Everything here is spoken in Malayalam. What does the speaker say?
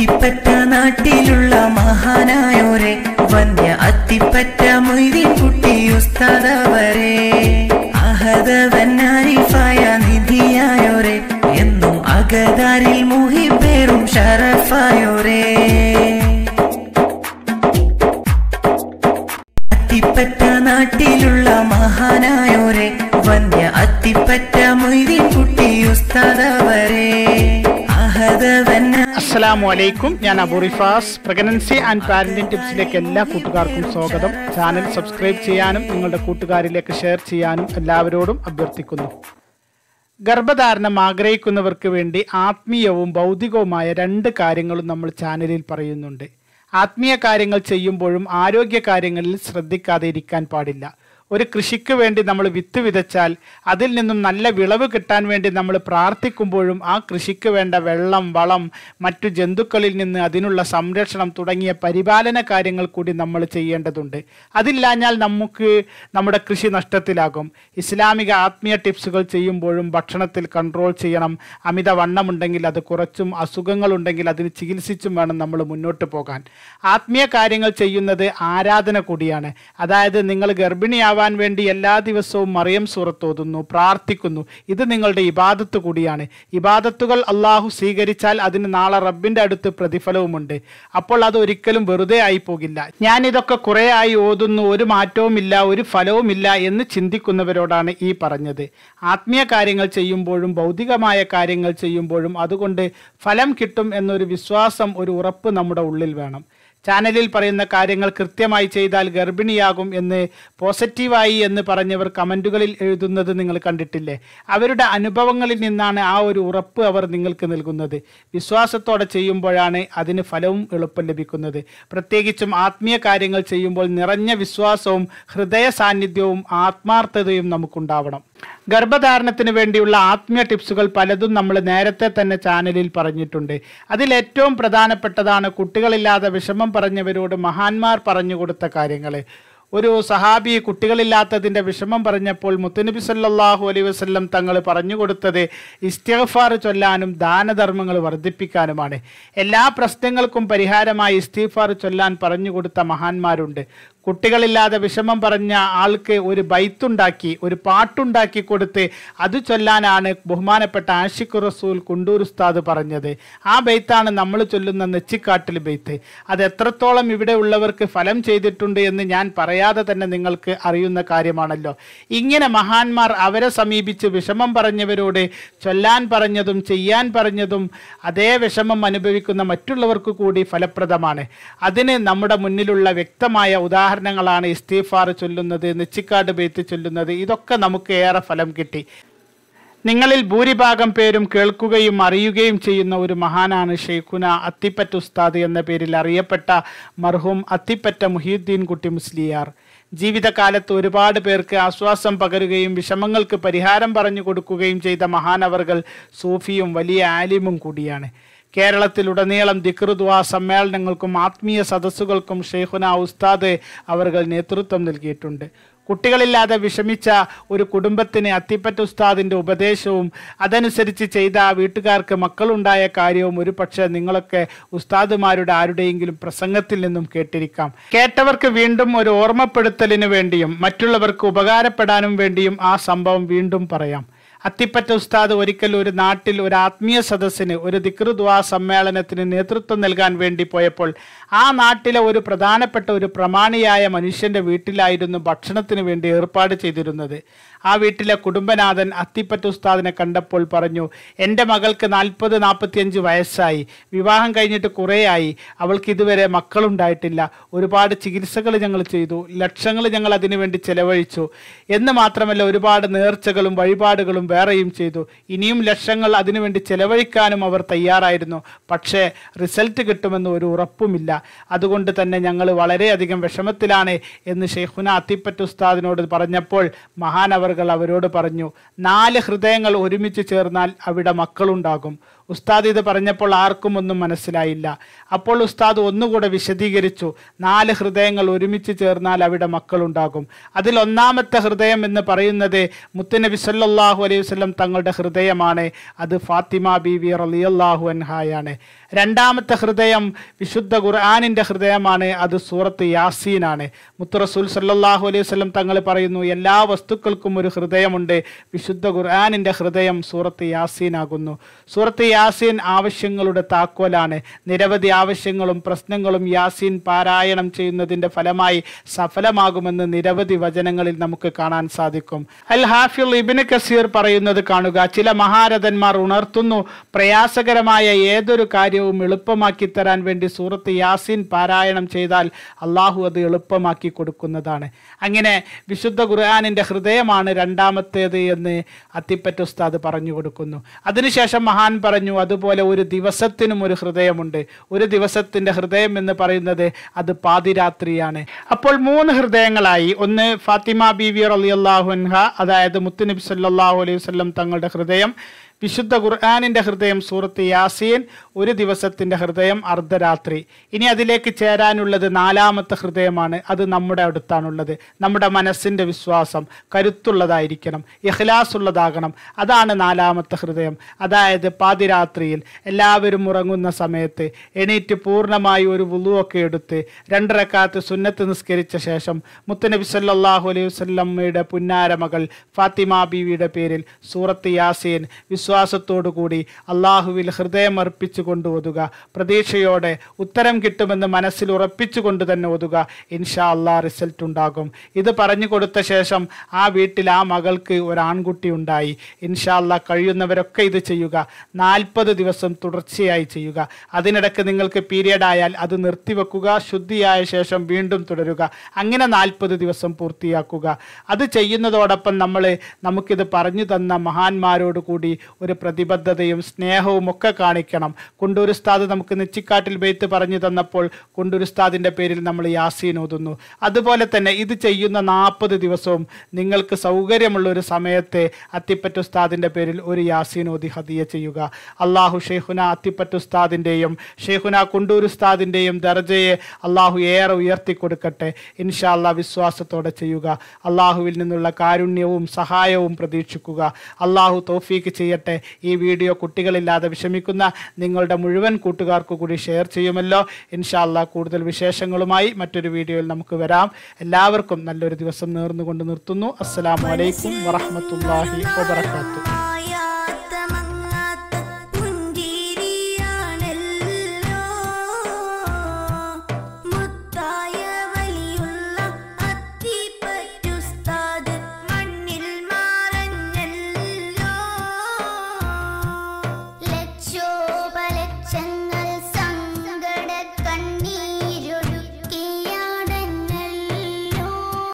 അത്തിപ്പറ്റ നാട്ടിലുള്ള മഹാനായോരെ വന്യ അത്തിപ്പറ്റ മൊയ്തി കുട്ടി ഉസ്താദവരെ അഹദവന്നാരിഫായ നിധിയായോരെ എന്നും അഗതാരിൽ മുഹിപ്പേറും ഷറഫ അസ്സലാമു അലൈക്കും ഞാൻ Abu Rifas pregnancy and parenting ടിപ്സിലേക്ക് എല്ലാ കൂട്ടുകാർക്കും സ്വാഗതം ചാനൽ സബ്സ്ക്രൈബ് ചെയ്യാനും നിങ്ങളുടെ കൂട്ടുകാരിലേക്ക് ഷെയർ ചെയ്യാനും എല്ലാവരോടും അഭ്യർത്ഥിക്കുന്നു ഗർഭധാരണം ആഗ്രഹിക്കുന്നവർക്ക് വേണ്ടി ആത്മീയവും ഭൗതികവുമായ രണ്ട് കാര്യങ്ങളും നമ്മൾ ചാനലിൽ പറയുന്നുണ്ട് ആത്മീയ കാര്യങ്ങൾ ചെയ്യുമ്പോഴും ആരോഗ്യ കാര്യങ്ങളിൽ ശ്രദ്ധിക്കാതെ ഇരിക്കാൻ പാടില്ല ഒരു കൃഷിക്ക് വേണ്ടി നമ്മൾ വിത്ത് വിതച്ചാൽ അതിൽ നിന്നും നല്ല വിളവ് കിട്ടാൻ വേണ്ടി നമ്മൾ പ്രാർത്ഥിക്കുമ്പോഴും ആ കൃഷിക്ക് വേണ്ട വെള്ളം വളം മറ്റു ജന്തുക്കളിൽ നിന്ന് അതിനുള്ള സംരക്ഷണം തുടങ്ങിയ പരിപാലന കാര്യങ്ങൾ കൂടി നമ്മൾ ചെയ്യേണ്ടതുണ്ട് അതില്ലാഞ്ഞാൽ നമുക്ക് നമ്മുടെ കൃഷി നഷ്ടത്തിലാകും ഇസ്ലാമിക ആത്മീയ ടിപ്സുകൾ ചെയ്യുമ്പോഴും ഭക്ഷണത്തിൽ കൺട്രോൾ ചെയ്യണം അമിതവണ്ണമുണ്ടെങ്കിൽ അത് കുറച്ചും അസുഖങ്ങളുണ്ടെങ്കിൽ അതിന് ചികിത്സിച്ചും വേണം നമ്മൾ മുന്നോട്ട് പോകാൻ ആത്മീയ കാര്യങ്ങൾ ചെയ്യുന്നത് ആരാധന കൂടിയാണ് അതായത് നിങ്ങൾ ഗർഭിണിയാവാൻ ഉണ്ടാവാൻ വേണ്ടി എല്ലാ ദിവസവും മറിയം സൂറത്തോതുന്നു പ്രാർത്ഥിക്കുന്നു ഇത് നിങ്ങളുടെ ഇബാദത്ത് കൂടിയാണ് ഇബാദത്തുകൾ അള്ളാഹു സ്വീകരിച്ചാൽ അതിന് നാളെ റബ്ബിൻ്റെ അടുത്ത് പ്രതിഫലവുമുണ്ട് അപ്പോൾ അത് ഒരിക്കലും വെറുതെ ആയി പോകില്ല ഞാനിതൊക്കെ കുറെ ആയി ഓതുന്നു ഒരു മാറ്റവുമില്ല ഒരു ഫലവുമില്ല എന്ന് ചിന്തിക്കുന്നവരോടാണ് ഈ പറഞ്ഞത് ആത്മീയ കാര്യങ്ങൾ ചെയ്യുമ്പോഴും ഭൗതികമായ കാര്യങ്ങൾ ചെയ്യുമ്പോഴും അതുകൊണ്ട് ഫലം കിട്ടും എന്നൊരു വിശ്വാസം ഒരു ഉറപ്പ് നമ്മുടെ ഉള്ളിൽ വേണം ചാനലിൽ പറയുന്ന കാര്യങ്ങൾ കൃത്യമായി ചെയ്താൽ ഗർഭിണിയാകും എന്ന് പോസിറ്റീവായി എന്ന് പറഞ്ഞവർ കമൻറ്റുകളിൽ എഴുതുന്നത് നിങ്ങൾ കണ്ടിട്ടില്ലേ അവരുടെ അനുഭവങ്ങളിൽ നിന്നാണ് ആ ഒരു ഉറപ്പ് അവർ നിങ്ങൾക്ക് നൽകുന്നത് വിശ്വാസത്തോടെ ചെയ്യുമ്പോഴാണ് അതിന് ഫലവും എളുപ്പം ലഭിക്കുന്നത് പ്രത്യേകിച്ചും ആത്മീയ കാര്യങ്ങൾ ചെയ്യുമ്പോൾ നിറഞ്ഞ വിശ്വാസവും ഹൃദയ സാന്നിധ്യവും ആത്മാർത്ഥതയും നമുക്കുണ്ടാവണം ഗർഭധാരണത്തിന് വേണ്ടിയുള്ള ആത്മീയ ടിപ്സുകൾ പലതും നമ്മൾ നേരത്തെ തന്നെ ചാനലിൽ പറഞ്ഞിട്ടുണ്ട് അതിലേറ്റവും പ്രധാനപ്പെട്ടതാണ് കുട്ടികളില്ലാതെ വിഷമം അനുഭവം പറഞ്ഞവരോട് മഹാന്മാർ പറഞ്ഞു കൊടുത്ത കാര്യങ്ങളെ ഒരു സഹാബി കുട്ടികളില്ലാത്തതിൻ്റെ വിഷമം പറഞ്ഞപ്പോൾ മുത്തുനബി സല്ലാഹു അലൈ വസ്ല്ലം തങ്ങൾ പറഞ്ഞു കൊടുത്തത് ഇസ്തിഗ്ഫാർ ചൊല്ലാനും ദാനധർമ്മങ്ങൾ വർദ്ധിപ്പിക്കാനുമാണ് എല്ലാ പ്രശ്നങ്ങൾക്കും പരിഹാരമായി ഇസ്തിഗ്ഫാർ ചൊല്ലാൻ പറഞ്ഞു കൊടുത്ത മഹാന്മാരുണ്ട് കുട്ടികളില്ലാതെ വിഷമം പറഞ്ഞ ആൾക്ക് ഒരു ബൈത്തുണ്ടാക്കി ഒരു പാട്ടുണ്ടാക്കി കൊടുത്ത് അത് ചൊല്ലാനാണ് ബഹുമാനപ്പെട്ട ആഷിഖ് റസൂൽ കുണ്ടൂർ ഉസ്താദ് പറഞ്ഞത് ആ ബൈത്താണ് നമ്മൾ ചൊല്ലുന്ന നെച്ചിക്കാട്ടിൽ ബൈത്ത് അത് എത്രത്തോളം ഇവിടെ ഉള്ളവർക്ക് ഫലം ചെയ്തിട്ടുണ്ട് എന്ന് ഞാൻ പറയാതെ തന്നെ നിങ്ങൾക്ക് അറിയുന്ന കാര്യമാണല്ലോ ഇങ്ങനെ മഹാന്മാർ അവരെ സമീപിച്ച് വിഷമം പറഞ്ഞവരോട് ചൊല്ലാൻ പറഞ്ഞതും ചെയ്യാൻ പറഞ്ഞതും അതേ വിഷമം അനുഭവിക്കുന്ന മറ്റുള്ളവർക്ക് കൂടി ഫലപ്രദമാണ് അതിന് നമ്മുടെ മുന്നിലുള്ള വ്യക്തമായ ഉദാഹരണം ഉദാഹരണങ്ങളാണ് ഇസ്തീഫാർ ചൊല്ലുന്നത് നെച്ചിക്കാട് ബേത്ത് ചൊല്ലുന്നത് ഇതൊക്കെ നമുക്ക് ഏറെ ഫലം കിട്ടി നിങ്ങളിൽ ഭൂരിഭാഗം പേരും കേൾക്കുകയും അറിയുകയും ചെയ്യുന്ന ഒരു മഹാനാണ് ഷെയ്ഖുന അത്തിപ്പറ്റ ഉസ്താദ് എന്ന പേരിൽ അറിയപ്പെട്ട മർഹൂം അത്തിപ്പറ്റ മുഹീദ്ദീൻ കുട്ടി മുസ്ലിയാർ ജീവിതകാലത്ത് ഒരുപാട് പേർക്ക് ആശ്വാസം പകരുകയും വിഷമങ്ങൾക്ക് പരിഹാരം പറഞ്ഞു കൊടുക്കുകയും ചെയ്ത മഹാനവർകൾ സൂഫിയും വലിയ ആലിമും കൂടിയാണ് കേരളത്തിലുടനീളം ദിക്റുദ്വാ സമ്മേളനങ്ങൾക്കും ആത്മീയ സദസ്സുകൾക്കും ഷെയ്ഖുന ഉസ്താദ് അവർകൾ നേതൃത്വം നൽകിയിട്ടുണ്ട് കുട്ടികളില്ലാതെ വിഷമിച്ച ഒരു കുടുംബത്തിന് അത്തിപ്പറ്റ ഉസ്താദിൻ്റെ ഉപദേശവും അതനുസരിച്ച് ചെയ്ത വീട്ടുകാർക്ക് മക്കളുണ്ടായ കാര്യവും ഒരു പക്ഷേ നിങ്ങളൊക്കെ ഉസ്താദുമാരുടെ ആരുടെയെങ്കിലും പ്രസംഗത്തിൽ നിന്നും കേട്ടിരിക്കാം കേട്ടവർക്ക് വീണ്ടും ഒരു ഓർമ്മപ്പെടുത്തലിന് വേണ്ടിയും മറ്റുള്ളവർക്ക് ഉപകാരപ്പെടാനും വേണ്ടിയും ആ സംഭവം വീണ്ടും പറയാം അത്തിപ്പറ്റ ഉസ്താദ് ഒരിക്കൽ ഒരു നാട്ടിൽ ഒരു ആത്മീയ സദസ്സിന് ഒരു ദിക്രുദ്വാ സമ്മേളനത്തിന് നേതൃത്വം നൽകാൻ വേണ്ടി പോയപ്പോൾ ആ നാട്ടിലെ ഒരു പ്രധാനപ്പെട്ട ഒരു പ്രമാണിയായ മനുഷ്യന്റെ വീട്ടിലായിരുന്നു ഭക്ഷണത്തിന് വേണ്ടി ഏർപ്പാട് ചെയ്തിരുന്നത് ആ വീട്ടിലെ കുടുംബനാഥൻ അത്തിപ്പറ്റ ഉസ്താദിനെ കണ്ടപ്പോൾ പറഞ്ഞു എൻ്റെ മകൾക്ക് നാൽപ്പത് നാൽപ്പത്തിയഞ്ച് വയസ്സായി വിവാഹം കഴിഞ്ഞിട്ട് കുറേ ആയി അവൾക്ക് ഇതുവരെ മക്കളുണ്ടായിട്ടില്ല ഒരുപാട് ചികിത്സകൾ ഞങ്ങൾ ചെയ്തു ലക്ഷങ്ങൾ ഞങ്ങൾ അതിനുവേണ്ടി ചെലവഴിച്ചു എന്ന് മാത്രമല്ല ഒരുപാട് നേർച്ചകളും വഴിപാടുകളും വേറെയും ചെയ്തു ഇനിയും ലക്ഷങ്ങൾ അതിനുവേണ്ടി ചെലവഴിക്കാനും അവർ തയ്യാറായിരുന്നു പക്ഷേ റിസൾട്ട് കിട്ടുമെന്ന് ഒരു ഉറപ്പുമില്ല അതുകൊണ്ട് തന്നെ ഞങ്ങൾ വളരെയധികം വിഷമത്തിലാണ് എന്ന് ഷെയ്ഖുന അത്തിപ്പറ്റ് ഉസ്താദിനോട് പറഞ്ഞപ്പോൾ മഹാനവറുകൾ അവരോട് പറഞ്ഞു നാല് ഹൃദയങ്ങൾ ഒരുമിച്ച് ചേർന്നാൽ അവിടെ മക്കളുണ്ടാകും ഉസ്താദ് ഇത് പറഞ്ഞപ്പോൾ ആർക്കും ഒന്നും മനസ്സിലായില്ല അപ്പോൾ ഉസ്താദ് ഒന്നുകൂടെ വിശദീകരിച്ചു നാല് ഹൃദയങ്ങൾ ഒരുമിച്ച് ചേർന്നാൽ അവിടെ മക്കളുണ്ടാകും അതിൽ ഒന്നാമത്തെ ഹൃദയം എന്ന് പറയുന്നത് മുത്തുനബി സല്ലാഹു അലൈഹി വസ്ലം തങ്ങളുടെ ഹൃദയമാണ് അത് ഫാത്തിമ ബി വി റലിയല്ലാഹു അൻഹായാണ് രണ്ടാമത്തെ ഹൃദയം വിശുദ്ധ ഖുർആാനിൻ്റെ ഹൃദയമാണ് അത് സൂറത്ത് യാസീനാണ് മുത്തറസൂൽ സല്ലാഹു അലൈഹി വസ്ലം തങ്ങൾ പറയുന്നു എല്ലാ വസ്തുക്കൾക്കും ഒരു ഹൃദയമുണ്ട് വിശുദ്ധ ഖുർആാനിൻ്റെ ഹൃദയം സൂറത്ത് യാസീനാകുന്നു സൂറത്ത് യാസീൻ ആവശ്യങ്ങളുടെ താക്കോലാണ് നിരവധി ആവശ്യങ്ങളും പ്രശ്നങ്ങളും യാസീൻ പാരായണം ചെയ്യുന്നതിൻ്റെ ഫലമായി സഫലമാകുമെന്ന് നിരവധി വചനങ്ങളിൽ നമുക്ക് കാണാൻ സാധിക്കും അൽ ഹാഫിൾ ഇബിന് കസീർ പറയുന്നത് കാണുക ചില മഹാരഥന്മാർ ഉണർത്തുന്നു പ്രയാസകരമായ ഏതൊരു കാര്യം കാര്യവും എളുപ്പമാക്കി തരാൻ വേണ്ടി സൂറത്ത് യാസിൻ പാരായണം ചെയ്താൽ അള്ളാഹു അത് എളുപ്പമാക്കി കൊടുക്കുന്നതാണ് അങ്ങനെ വിശുദ്ധ ഖുർആാനിൻ്റെ ഹൃദയമാണ് രണ്ടാമത്തേത് എന്ന് അത്തിപ്പറ്റ ഉസ്താദ് പറഞ്ഞു കൊടുക്കുന്നു അതിനുശേഷം മഹാൻ പറഞ്ഞു അതുപോലെ ഒരു ദിവസത്തിനും ഒരു ഹൃദയമുണ്ട് ഒരു ദിവസത്തിൻ്റെ ഹൃദയം എന്ന് പറയുന്നത് അത് പാതിരാത്രിയാണ് അപ്പോൾ മൂന്ന് ഹൃദയങ്ങളായി ഒന്ന് ഫാത്തിമ അലി അള്ളാഹുൻഹ അതായത് മുത്തുനബി സല്ലാഹു അലൈഹി വസ്ലം തങ്ങളുടെ ഹൃദയം വിശുദ്ധ ഖുർആാനിൻ്റെ ഹൃദയം സൂറത്ത് യാസീൻ ഒരു ദിവസത്തിൻ്റെ ഹൃദയം അർദ്ധരാത്രി ഇനി അതിലേക്ക് ചേരാനുള്ളത് നാലാമത്തെ ഹൃദയമാണ് അത് നമ്മുടെ അടുത്താണുള്ളത് നമ്മുടെ മനസ്സിൻ്റെ വിശ്വാസം കരുത്തുള്ളതായിരിക്കണം ഇഖ്ലാസ് ഉള്ളതാകണം അതാണ് നാലാമത്തെ ഹൃദയം അതായത് പാതിരാത്രിയിൽ എല്ലാവരും ഉറങ്ങുന്ന സമയത്ത് എണീറ്റ് പൂർണ്ണമായി ഒരു വുളുവൊക്കെ എടുത്ത് രണ്ടരക്കാത്ത് സുന്നത്ത് നിസ്കരിച്ച ശേഷം മുത്തനബി സല്ലാഹു അലൈഹി വസ്ലമ്മയുടെ പുന്നാരമകൾ ഫാത്തിമ ബീവിയുടെ പേരിൽ സൂറത്ത് യാസീൻ വിശ്വ കൂടി അള്ളാഹുവിൽ അർപ്പിച്ചു കൊണ്ട് ഒതുക പ്രതീക്ഷയോടെ ഉത്തരം കിട്ടുമെന്ന് മനസ്സിൽ കൊണ്ട് തന്നെ ഒതുക ഇൻഷാ അള്ളാ റിസൾട്ട് ഉണ്ടാകും ഇത് പറഞ്ഞു കൊടുത്ത ശേഷം ആ വീട്ടിൽ ആ മകൾക്ക് ഒരാൺകുട്ടി ഉണ്ടായി ഇൻഷാ അള്ളാ കഴിയുന്നവരൊക്കെ ഇത് ചെയ്യുക നാൽപ്പത് ദിവസം തുടർച്ചയായി ചെയ്യുക അതിനിടക്ക് നിങ്ങൾക്ക് പീരീഡ് ആയാൽ അത് നിർത്തിവെക്കുക ശുദ്ധിയായ ശേഷം വീണ്ടും തുടരുക അങ്ങനെ നാൽപ്പത് ദിവസം പൂർത്തിയാക്കുക അത് ചെയ്യുന്നതോടൊപ്പം നമ്മൾ നമുക്കിത് പറഞ്ഞു തന്ന മഹാന്മാരോട് കൂടി ഒരു പ്രതിബദ്ധതയും സ്നേഹവും ഒക്കെ കാണിക്കണം കുണ്ടൂരുസ്താദ് നമുക്ക് നെച്ചിക്കാട്ടിൽ ബെയ്ത്ത് പറഞ്ഞു തന്നപ്പോൾ കുണ്ടൂരുസ്താദിൻ്റെ പേരിൽ നമ്മൾ യാസീൻ ഓതുന്നു അതുപോലെ തന്നെ ഇത് ചെയ്യുന്ന നാൽപ്പത് ദിവസവും നിങ്ങൾക്ക് സൗകര്യമുള്ള ഒരു സമയത്തെ അത്തിപ്പറ്റുസ്താദിൻ്റെ പേരിൽ ഒരു യാസീൻ ഓതി ഹദിയ ചെയ്യുക അള്ളാഹു ഷെയ്ഹുന അത്തിപ്പറ്റുസ്താദിൻ്റെയും ഷെയ്ഹുന കുണ്ടൂരുസ്താദിൻ്റെയും ദർജയെ അള്ളാഹു ഏറെ ഉയർത്തി കൊടുക്കട്ടെ ഇൻഷാ വിശ്വാസത്തോടെ ചെയ്യുക അള്ളാഹുവിൽ നിന്നുള്ള കാരുണ്യവും സഹായവും പ്രതീക്ഷിക്കുക അള്ളാഹു തോഫീക്ക് ചെയ്യട്ടെ ആകട്ടെ ഈ വീഡിയോ കുട്ടികളില്ലാതെ വിഷമിക്കുന്ന നിങ്ങളുടെ മുഴുവൻ കൂട്ടുകാർക്കു കൂടി ഷെയർ ചെയ്യുമല്ലോ ഇൻഷാല്ല കൂടുതൽ വിശേഷങ്ങളുമായി മറ്റൊരു വീഡിയോയിൽ നമുക്ക് വരാം എല്ലാവർക്കും നല്ലൊരു ദിവസം നേർന്നുകൊണ്ട് നിർത്തുന്നു അസ്സാം വലൈക്കും വറഹമത്തല്ലാഹി വാത്തു